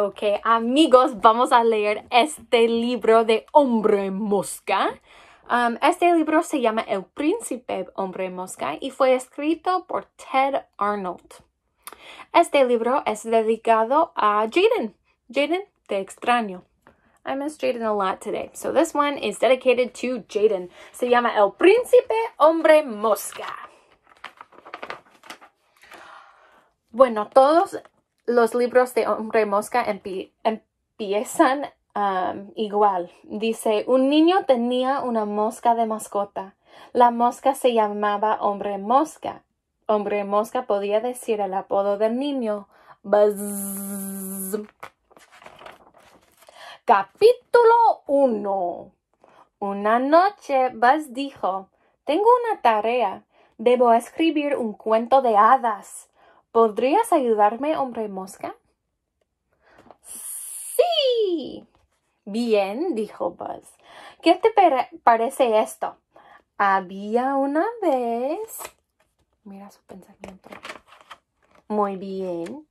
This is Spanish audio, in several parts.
Ok, amigos, vamos a leer este libro de Hombre Mosca. Um, este libro se llama El Príncipe Hombre Mosca y fue escrito por Ted Arnold. Este libro es dedicado a Jaden. Jaden, te extraño. I miss Jaden a lot today. So this one is dedicated to Jaden. Se llama El Príncipe Hombre Mosca. Bueno, todos los libros de Hombre Mosca empiezan igual. Dice, un niño tenía una mosca de mascota. La mosca se llamaba Hombre Mosca. Hombre Mosca podía decir el apodo del niño. Buzz. Capítulo 1. Una noche Buzz dijo, tengo una tarea. Debo escribir un cuento de hadas. ¿Podrías ayudarme, hombre mosca? Sí. Bien, dijo Buzz. ¿Qué te parece esto? Había una vez... Mira su pensamiento. Muy bien.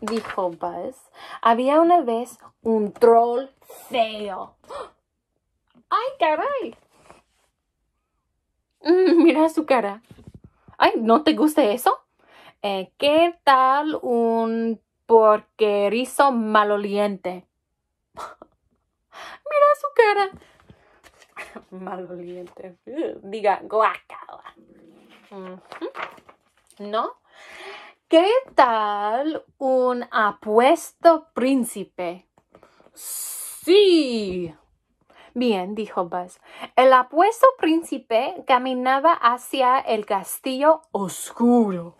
Dijo Buzz. Había una vez un troll feo. ¡Ay, caray! Mira su cara ay, ¿no te gusta eso? Eh, ¿Qué tal un porquerizo maloliente? Mira su cara. maloliente. Diga, guacala. ¿No? ¿Qué tal un apuesto príncipe? Sí, Bien, dijo Paz. El apuesto príncipe caminaba hacia el castillo oscuro.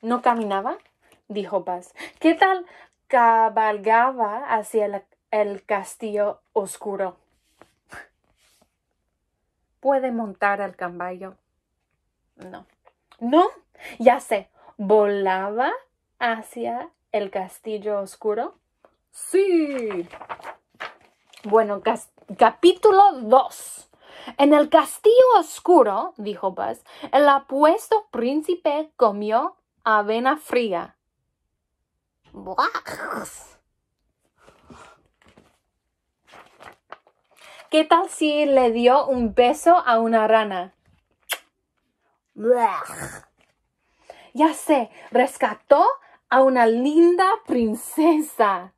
¿No caminaba? dijo Paz. ¿Qué tal cabalgaba hacia el, el castillo oscuro? ¿Puede montar al caballo? No. No, ya sé. ¿Volaba hacia el castillo oscuro? Sí. Bueno, capítulo 2. En el castillo oscuro, dijo Buzz, el apuesto príncipe comió avena fría. ¿Qué tal si le dio un beso a una rana? Ya sé, rescató a una linda princesa.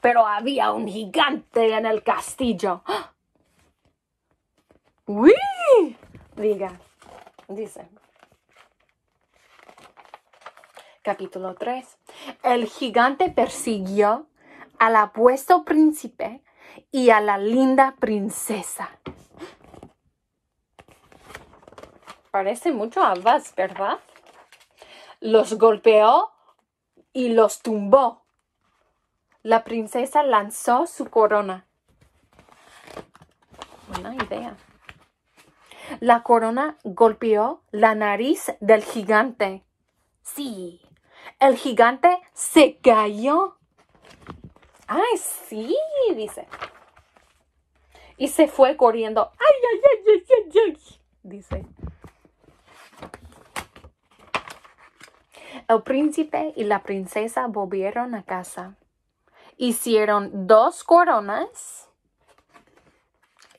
pero había un gigante en el castillo. ¡Uy! Diga, dice. Capítulo 3. El gigante persiguió al apuesto príncipe y a la linda princesa. Parece mucho a Vaz, ¿verdad? Los golpeó y los tumbó la princesa lanzó su corona. Buena idea. La corona golpeó la nariz del gigante. Sí, el gigante se cayó. ¡Ay, sí! dice. Y se fue corriendo. ¡Ay, ay, ay, ay, ay! dice. El príncipe y la princesa volvieron a casa. Hicieron dos coronas.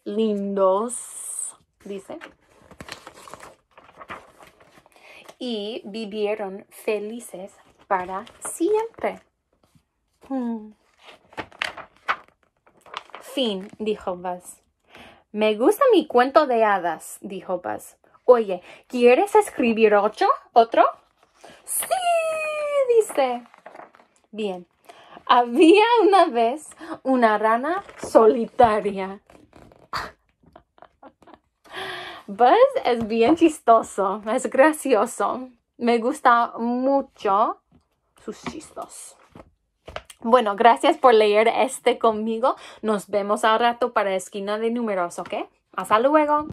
Lindos, dice. Y vivieron felices para siempre. Hmm. Fin, dijo Buzz. Me gusta mi cuento de hadas, dijo Buzz. Oye, ¿quieres escribir ocho? ¿Otro? Sí, dice. Bien, había una vez una rana solitaria. Buzz es bien chistoso, es gracioso. Me gusta mucho sus chistos. Bueno, gracias por leer este conmigo. Nos vemos al rato para esquina de números, ¿ok? Hasta luego.